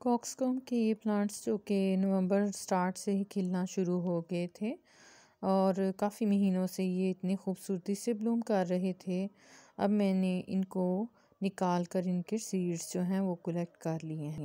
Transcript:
cockscomb के ये plants जो कि नवंबर स्टार्ट से ही खिलना शुरू हो गए थे और काफ़ी महीनों से ये इतनी खूबसूरती से ब्लूम कर रहे थे अब मैंने इनको निकाल कर इनके सीड्स जो हैं वो कलेक्ट कर लिए हैं